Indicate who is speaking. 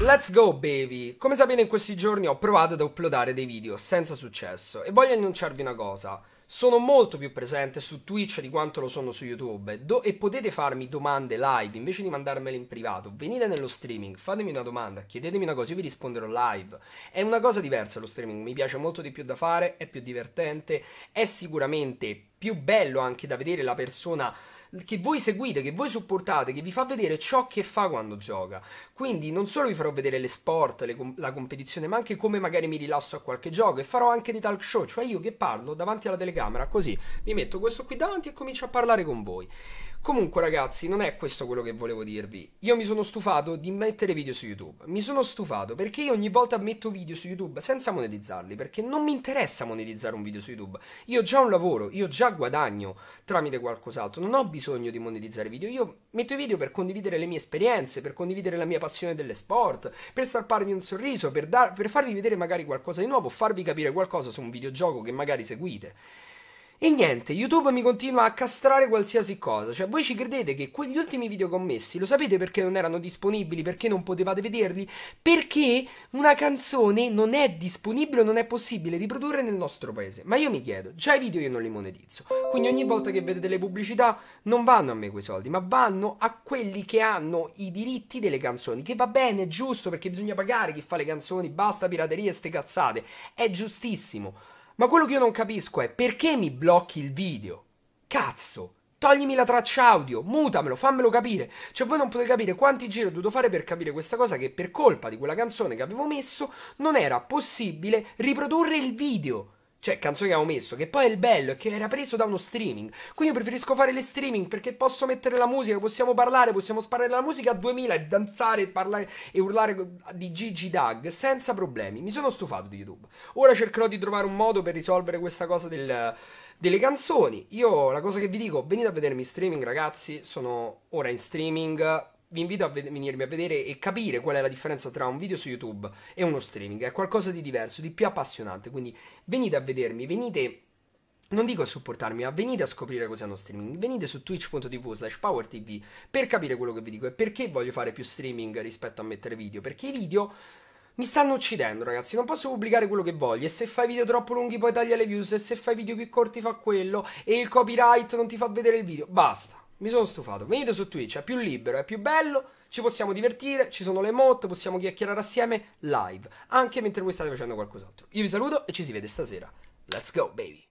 Speaker 1: Let's go baby! Come sapete in questi giorni ho provato ad uploadare dei video senza successo e voglio annunciarvi una cosa. Sono molto più presente su Twitch di quanto lo sono su YouTube do- e potete farmi domande live invece di mandarmele in privato. Venite nello streaming, fatemi una domanda, chiedetemi una cosa, io vi risponderò live. È una cosa diversa lo streaming, mi piace molto di più da fare, è più divertente, è sicuramente più bello anche da vedere la persona che voi seguite, che voi supportate, che vi fa vedere ciò che fa quando gioca. Quindi non solo vi farò vedere le sport, le com- la competizione, ma anche come magari mi rilasso a qualche gioco e farò anche dei talk show, cioè io che parlo davanti alla telecamera, così mi metto questo qui davanti e comincio a parlare con voi. Comunque ragazzi, non è questo quello che volevo dirvi. Io mi sono stufato di mettere video su YouTube. Mi sono stufato perché io ogni volta metto video su YouTube senza monetizzarli, perché non mi interessa monetizzare un video su YouTube. Io ho già un lavoro, io già guadagno tramite qualcos'altro, non ho bisogno di monetizzare video. Io metto i video per condividere le mie esperienze, per condividere la mia passione delle sport, per salparvi un sorriso, per, dar- per farvi vedere magari qualcosa di nuovo, farvi capire qualcosa su un videogioco che magari seguite. E niente, YouTube mi continua a castrare qualsiasi cosa. Cioè, voi ci credete che quegli ultimi video che ho commessi, lo sapete perché non erano disponibili, perché non potevate vederli? Perché una canzone non è disponibile o non è possibile riprodurre nel nostro paese. Ma io mi chiedo, già i video io non li monetizzo. Quindi ogni volta che vedete le pubblicità non vanno a me quei soldi, ma vanno a quelli che hanno i diritti delle canzoni. Che va bene, è giusto, perché bisogna pagare chi fa le canzoni, basta piraterie e ste cazzate. È giustissimo. Ma quello che io non capisco è perché mi blocchi il video? Cazzo! Toglimi la traccia audio, mutamelo, fammelo capire. Cioè, voi non potete capire quanti giri ho dovuto fare per capire questa cosa che per colpa di quella canzone che avevo messo non era possibile riprodurre il video. Cioè, canzoni che avevo messo. Che poi è il bello è che era preso da uno streaming. Quindi io preferisco fare le streaming perché posso mettere la musica, possiamo parlare, possiamo sparare la musica a 2000 e danzare parlare, e urlare di Gigi Dag senza problemi. Mi sono stufato di YouTube. Ora cercherò di trovare un modo per risolvere questa cosa del delle canzoni. Io la cosa che vi dico, venite a vedermi in streaming, ragazzi. Sono ora in streaming vi invito a ved- venirmi a vedere e capire qual è la differenza tra un video su YouTube e uno streaming. È qualcosa di diverso, di più appassionante. Quindi venite a vedermi, venite. Non dico a supportarmi, ma venite a scoprire cos'è uno streaming. Venite su twitch.tv slash powertv per capire quello che vi dico e perché voglio fare più streaming rispetto a mettere video. Perché i video mi stanno uccidendo, ragazzi. Non posso pubblicare quello che voglio. E se fai video troppo lunghi, poi taglia le views. E se fai video più corti, fa quello. E il copyright non ti fa vedere il video. Basta mi sono stufato. Venite su Twitch, è più libero, è più bello, ci possiamo divertire, ci sono le mod, possiamo chiacchierare assieme live, anche mentre voi state facendo qualcos'altro. Io vi saluto e ci si vede stasera. Let's go, baby!